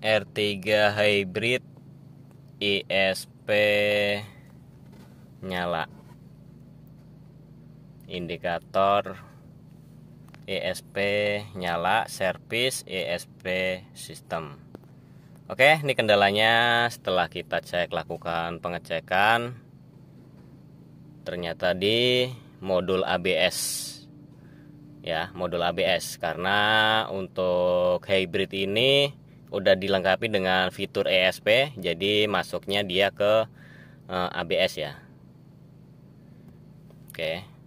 R3 hybrid ISP nyala indikator ESP nyala service ESP system Oke ini kendalanya setelah kita cek lakukan pengecekan ternyata di modul ABS ya modul ABS karena untuk hybrid ini udah dilengkapi dengan fitur ESP jadi masuknya dia ke uh, eh, ABS ya oke okay.